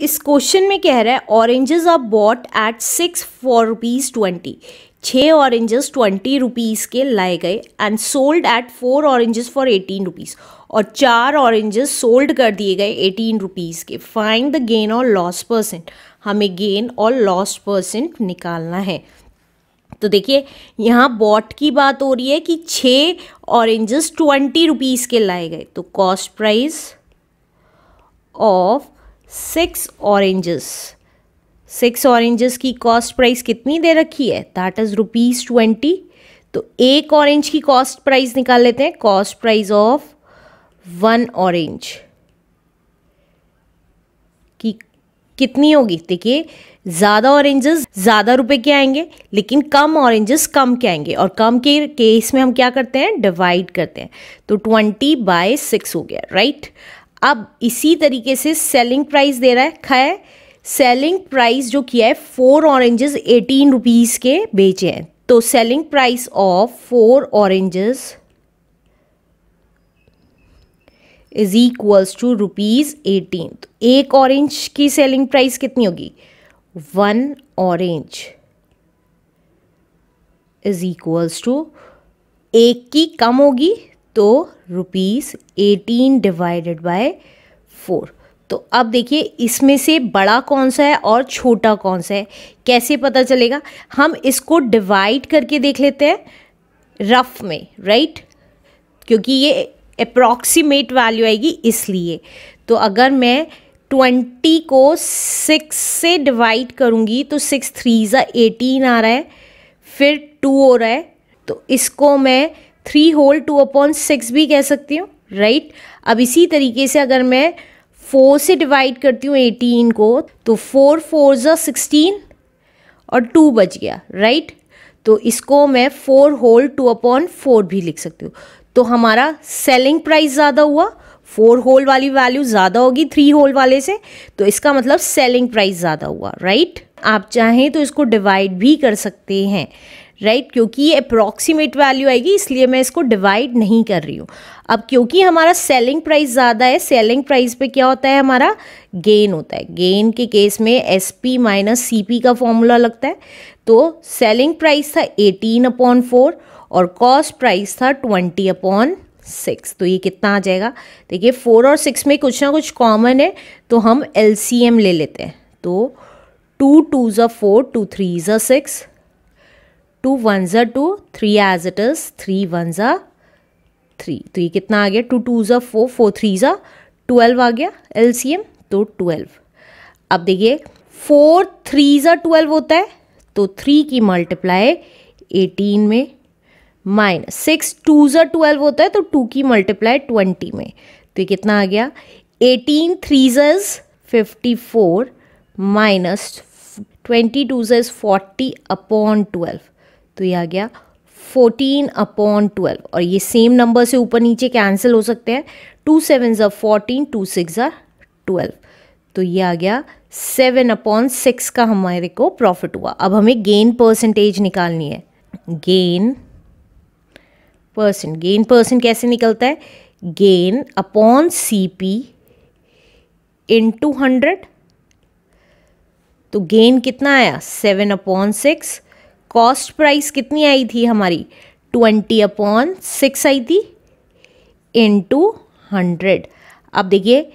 इस क्वेश्चन में कह रहा है oranges are bought at six for rupees twenty छः ऑरेंजेस ट्वेंटी रुपीज़ के लाए गए and sold at four oranges for eighteen rupees और चार ऑरेंजेस सोल्ड कर दिए गए एटीन रुपीज़ के फाइंड द गेन और लॉस परसेंट हमें गेन और लॉस परसेंट निकालना है तो देखिए यहाँ बॉट की बात हो रही है कि छः ऑरेंजेस ट्वेंटी रुपीज़ के लाए गए तो cost price of six oranges six oranges की कॉस्ट प्राइस कितनी दे रखी है दैट इज़ रुपीज़ ट्वेंटी तो एक ऑरेंज की कॉस्ट प्राइस निकाल लेते हैं cost price of one orange की कितनी होगी देखिए ज़्यादा ऑरेंजेस ज़्यादा रुपए के आएंगे लेकिन कम ऑरेंजेस कम के आएंगे और कम के केस में हम क्या करते हैं डिवाइड करते हैं तो ट्वेंटी बाय सिक्स हो गया राइट अब इसी तरीके से सेलिंग प्राइस दे रहा है खाए सेलिंग प्राइस जो किया है फोर ऑरेंजेस एटीन रुपीज़ के बेचे हैं तो selling price of four oranges is equals to rupees eighteen तो एक ऑरेंज की सेलिंग प्राइस कितनी होगी one orange is equals to एक की कम होगी तो rupees eighteen divided by four तो अब देखिए इसमें से बड़ा कौन सा है और छोटा कौन सा है कैसे पता चलेगा हम इसको डिवाइड करके देख लेते हैं रफ में राइट क्योंकि ये अप्रॉक्सीमेट वैल्यू आएगी इसलिए तो अगर मैं ट्वेंटी को सिक्स से डिवाइड करूँगी तो सिक्स थ्री ज़ा एटीन आ रहा है फिर टू हो रहा है तो इसको मैं three whole two upon six भी कह सकती हूँ राइट अब इसी तरीके से अगर मैं फोर से डिवाइड करती हूँ एटीन को तो फोर फोर ज सिक्सटीन और टू बच गया राइट तो इसको मैं four whole two upon four भी लिख सकती हूँ तो हमारा सेलिंग प्राइस ज़्यादा हुआ फोर होल वाली वैल्यू ज़्यादा होगी थ्री होल वाले से तो इसका मतलब सेलिंग प्राइस ज़्यादा हुआ राइट आप चाहें तो इसको डिवाइड भी कर सकते हैं राइट क्योंकि ये अप्रॉक्सीमेट वैल्यू आएगी इसलिए मैं इसको डिवाइड नहीं कर रही हूँ अब क्योंकि हमारा सेलिंग प्राइस ज़्यादा है सेलिंग प्राइस पे क्या होता है हमारा गेन होता है गेन के केस में S P minus C P का फॉर्मूला लगता है तो सेलिंग प्राइस था एटीन अपॉन फोर और कॉस्ट प्राइस था ट्वेंटी अपॉन सिक्स तो ये कितना आ जाएगा देखिए फोर और सिक्स में कुछ ना कुछ कॉमन है तो हम एल सी एम ले लेते हैं तो टू टू ज़ा फोर टू थ्री ज़ा सिक्स टू वन ज़ा two three as it is three one ज़ा थ्री तो ये कितना आ गया टू टू ज फोर फोर थ्री ज़ा ट्वेल्व आ गया एल सी एम तो ट्वेल्व अब देखिए फोर थ्री ज़ा ट्वेल्व होता है तो थ्री की मल्टीप्लाई एटीन में माइनस सिक्स टू ज़ा ट्वेल्व होता है तो टू की मल्टीप्लाई ट्वेंटी में तो ये कितना आ गया एटीन थ्री ज़ज fifty four minus twenty two ज़ज फोर्टी अपॉन ट्वेल्व तो ये आ गया फोर्टीन अपॉन ट्वेल्व और ये सेम नंबर से ऊपर नीचे कैंसिल हो सकते हैं टू सेवन ज़र फोर्टीन टू सिक्स ज़ा ट्वेल्व तो ये आ गया सेवन अपॉन सिक्स का हमारे को प्रॉफिट हुआ अब हमें गेन परसेंटेज निकालनी है गेन परसेंट गेन परसेंट कैसे निकलता है gain upon C P into टू हंड्रेड तो गेन कितना आया seven upon six cost price कितनी आई थी हमारी ट्वेंटी अपॉन सिक्स आई थी इन टू हंड्रेड अब देखिए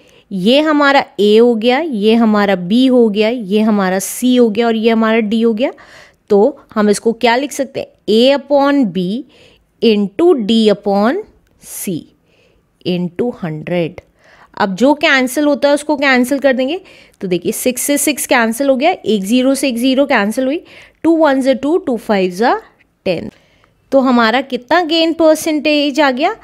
ये हमारा ए हो गया ये हमारा बी हो गया ये हमारा सी हो गया और ये हमारा डी हो गया तो हम इसको क्या लिख सकते हैं A upon B into D upon C into hundred अब जो कैंसिल होता है उसको कैंसिल कर देंगे तो देखिए सिक्स से सिक्स कैंसिल हो गया एक ज़ीरो से एक ज़ीरो कैंसिल हुई टू वन ज़ टू टू फाइव ज़ टेन तो हमारा कितना गेन परसेंटेज आ गया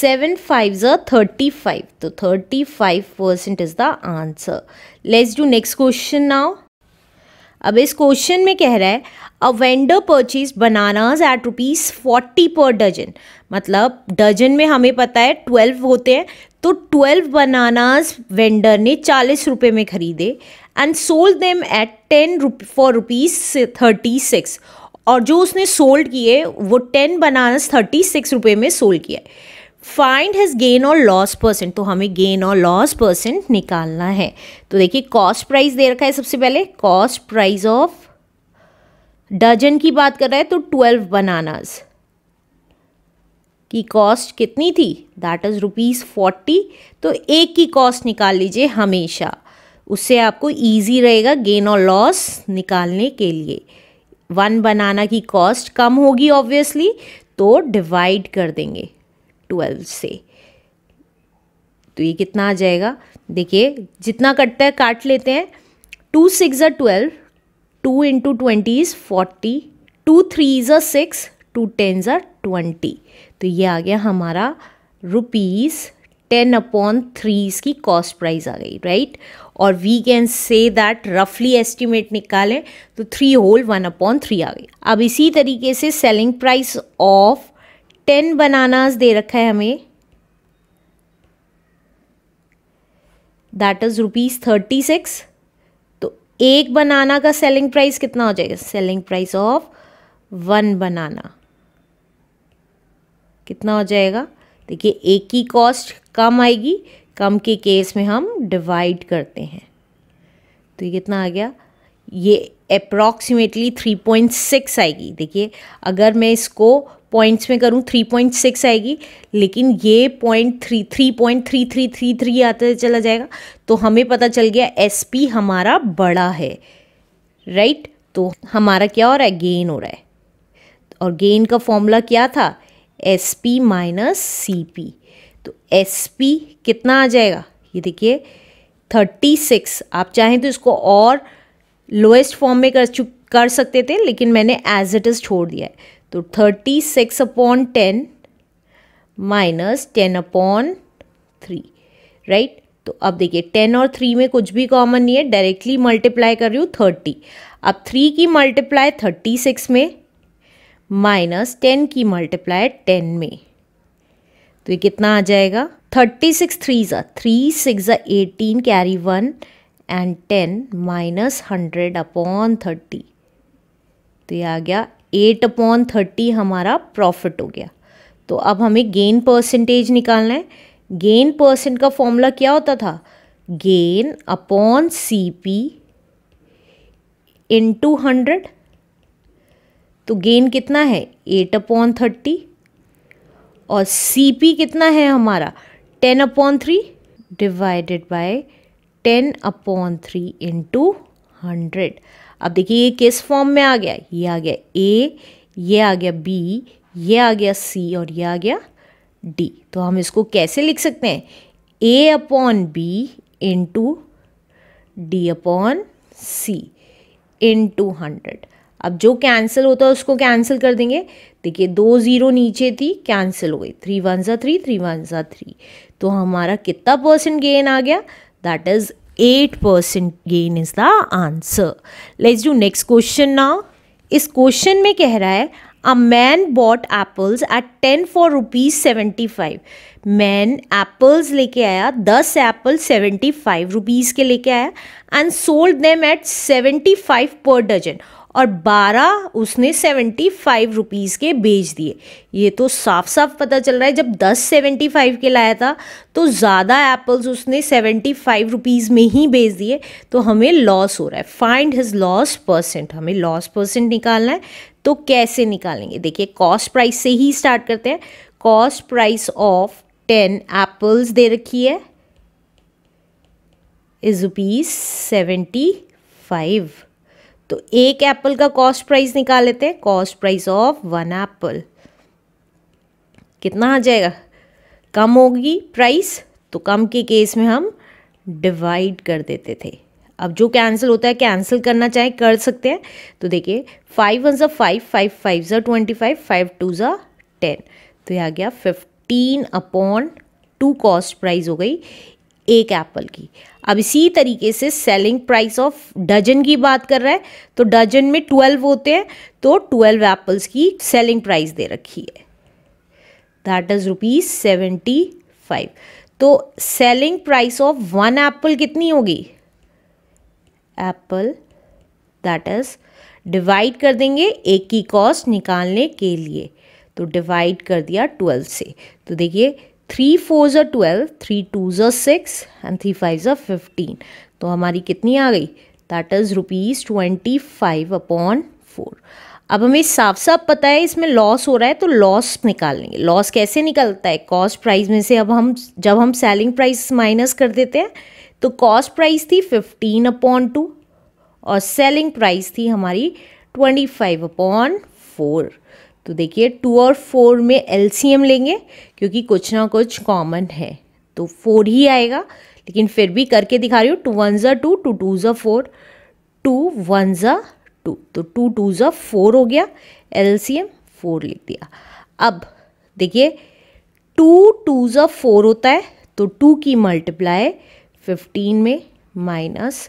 सेवन फाइव ज़ थर्टी फाइव तो thirty five percent is the answer let's do next question now अब इस क्वेश्चन में कह रहा है a vendor purchase bananas at rupees forty per dozen मतलब डजन में हमें पता है ट्वेल्व होते हैं तो ट्वेल्व बनानाज वेंडर ने चालीस रुपये में खरीदे and sold them at ten for rupees thirty six और जो उसने सोल्ड किए वो टेन बनानस थर्टी सिक्स रुपये में सोल्ड किया है फाइंड हैज़ गेन और लॉस परसेंट तो हमें गेन और लॉस परसेंट निकालना है तो देखिए कॉस्ट प्राइस दे रखा है सबसे पहले कॉस्ट प्राइस ऑफ डजन की बात कर रहा है तो ट्वेल्व बनानास की कॉस्ट कितनी थी दैट इज़ रुपीज़ फोर्टी तो एक की कॉस्ट निकाल लीजिए हमेशा उससे आपको ईजी रहेगा गेन और लॉस निकालने के लिए वन बनाना की कॉस्ट कम होगी ऑब्वियसली तो डिवाइड कर देंगे ट्वेल्व से तो ये कितना आ जाएगा देखिए जितना कटता है काट लेते हैं टू सिक्स ज़ा twelve two into twenty is forty two three ज़ा सिक्स टू टेन ज़र ट्वेंटी तो ये आ गया हमारा रुपीज़ टेन अपॉन थ्री इसकी कॉस्ट प्राइस आ गई राइट और वी कैन से दैट रफली एस्टिमेट निकालें तो three whole one upon three आ गई अब इसी तरीके से selling price of ten bananas दे रखा है हमें that is rupees thirty six तो एक बनाना का सेलिंग प्राइस कितना हो जाएगा selling price of one banana कितना हो जाएगा देखिए एक की कॉस्ट कम आएगी कम के केस में हम डिवाइड करते हैं तो ये कितना आ गया ये अप्रॉक्सीमेटली 3.6 आएगी देखिए अगर मैं इसको पॉइंट्स में करूँ 3.6 आएगी लेकिन ये point three three point three three three three आता चला जाएगा तो हमें पता चल गया एस पी हमारा बड़ा है राइट right? तो हमारा क्या हो रहा है गेन हो रहा है और गेन का फॉर्मूला क्या था S P minus C P तो एस पी कितना आ जाएगा ये देखिए थर्टी सिक्स आप चाहें तो इसको और लोएस्ट फॉर्म में कर चुक कर सकते थे लेकिन मैंने एज इट इज़ छोड़ दिया है तो thirty six upon ten minus ten upon three right तो अब देखिए टेन और थ्री में कुछ भी कॉमन नहीं है डायरेक्टली मल्टीप्लाई कर रही हूँ थर्टी अब थ्री की मल्टीप्लाई थर्टी सिक्स में माइनस टेन की मल्टीप्लाई टेन में तो ये कितना आ जाएगा थर्टी सिक्स थ्री ज़ा three six eighteen carry one and ten minus hundred upon thirty तो ये आ गया एट अपॉन थर्टी हमारा प्रॉफिट हो गया तो अब हमें गेन परसेंटेज निकालना है गेन परसेंट का फॉर्मूला क्या होता था gain upon C P into टू हंड्रेड तो गेन कितना है एट अपॉन थर्टी और सी पी कितना है हमारा ten upon three divided by ten upon three into hundred अब देखिए ये किस फॉर्म में आ गया ये आ गया ए ये आ गया बी ये आ गया सी और ये आ गया डी तो हम इसको कैसे लिख सकते हैं A upon B into D upon C into hundred अब जो कैंसिल होता है उसको कैंसिल कर देंगे देखिए दो ज़ीरो नीचे थी कैंसिल हो गई थ्री वन ज़ा थ्री थ्री वन ज़ा थ्री तो हमारा कितना परसेंट गेन आ गया that is eight percent gain is the answer let's do next question now इस क्वेश्चन में कह रहा है a man bought apples at ten for rupees seventy five man apples लेके आया दस एप्पल सेवेंटी फाइव रुपीज़ के लेके आया and sold them at seventy five per dozen और 12 उसने 75 रुपीज़ के बेच दिए ये तो साफ साफ पता चल रहा है जब 10 75 के लाया था तो ज़्यादा एप्पल्स उसने 75 रुपीज़ में ही बेच दिए तो हमें लॉस हो रहा है फाइंड हिज लॉस परसेंट हमें लॉस परसेंट निकालना है तो कैसे निकालेंगे देखिए कॉस्ट प्राइस से ही स्टार्ट करते हैं cost price of ten apples दे रखी है इज रुपीज सेवेंटी फाइव तो एक एप्पल का कॉस्ट प्राइस निकाल लेते हैं cost price of one apple कितना आ जाएगा कम होगी प्राइस तो कम के केस में हम डिवाइड कर देते थे अब जो कैंसिल होता है कैंसिल करना चाहे कर सकते हैं तो देखिए फाइव वन ज़ा फाइव फाइव फाइव ज़ा ट्वेंटी फाइव फाइव टू ज़ा टेन तो यह आ गया fifteen upon two cost price हो गई एक एप्पल की अब इसी तरीके से सेलिंग प्राइस ऑफ डजन की बात कर रहा है तो डजन में ट्वेल्व होते हैं तो ट्वेल्व एप्पल्स की सेलिंग प्राइस दे रखी है that is rupees seventy five तो selling price of one apple कितनी होगी एप्पल दैट इज़ डिवाइड कर देंगे एक की कॉस्ट निकालने के लिए तो डिवाइड कर दिया ट्वेल्व से तो देखिए थ्री फोर ज़ो ट्वेल्व थ्री टू जो सिक्स एंड थ्री फाइव ज़ फिफ्टीन तो हमारी कितनी आ गई that is rupees twenty five upon four अब हमें साफ साफ पता है इसमें लॉस हो रहा है तो लॉस निकाल लेंगे लॉस कैसे निकलता है कॉस्ट प्राइस में से अब हम जब हम सेलिंग प्राइस माइनस कर देते हैं तो कॉस्ट प्राइस थी फिफ्टीन अपॉन टू और सेलिंग प्राइस थी हमारी ट्वेंटी फाइव अपॉन फोर तो देखिए टू और फोर में एलसीएम लेंगे क्योंकि कुछ ना कुछ कॉमन है तो फोर ही आएगा लेकिन फिर भी करके दिखा रही हूँ टू वन ज़ा टू टू टू ज़ा फोर टू वन ज़ा टू तो टू टू ज़ा फोर हो गया एलसीएम फोर लिख दिया अब देखिए टू टू ज़ा फोर होता है तो टू की मल्टीप्लाई फिफ्टीन में माइनस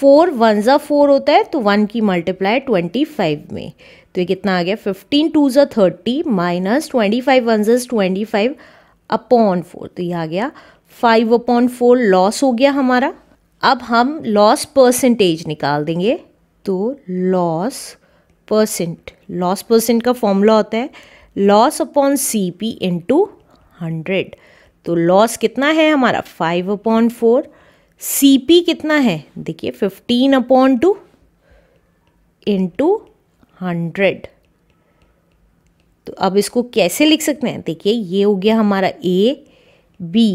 फोर वन ज़ा फोर होता है तो वन की मल्टीप्लाई ट्वेंटी फाइव में तो ये कितना आ गया फिफ्टीन टू ज़ा thirty minus twenty five one ज़ ट्वेंटी फाइव अपॉन फोर तो ये आ गया फाइव अपॉन फोर लॉस हो गया हमारा अब हम लॉस परसेंटेज निकाल देंगे तो लॉस परसेंट लॉस परसेंट का फॉर्मूला होता है loss upon C P into hundred तो लॉस कितना है हमारा five upon four C P कितना है देखिए fifteen upon two into hundred तो अब इसको कैसे लिख सकते हैं देखिए ये हो गया हमारा ए बी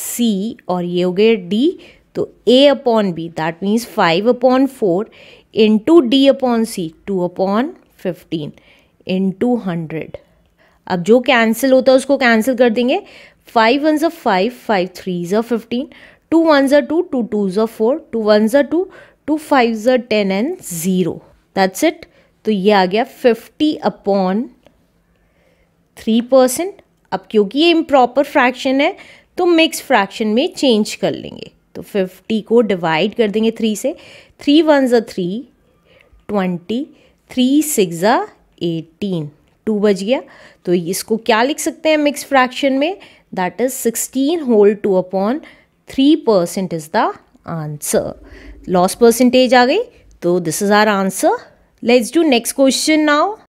सी और ये हो गया डी तो A upon B that means five upon four in two D upon C two upon fifteen into hundred अब जो कैंसिल होता है उसको कैंसिल कर देंगे फाइव वन ज़ा फाइव फाइव थ्री ज़ा फिफ्टीन टू वन ज़ा टू टू टू ज़ा फोर टू वन ज़ा टू टू फाइव ज़ा ten and zero that's it तो ये आ गया फिफ्टी अपॉन थ्री परसेंट अब क्योंकि ये इम्प्रॉपर फ्रैक्शन है तो मिक्स फ्रैक्शन में चेंज कर लेंगे तो फिफ्टी को डिवाइड कर देंगे थ्री से थ्री वन ज़ा थ्री ट्वेंटी थ्री सिक्स ज़ा एटीन टू बज गया तो इसको क्या लिख सकते हैं मिक्स फ्रैक्शन में that is sixteen whole two upon three percent is the answer loss percentage आ गई तो this is our answer Let's do next question now.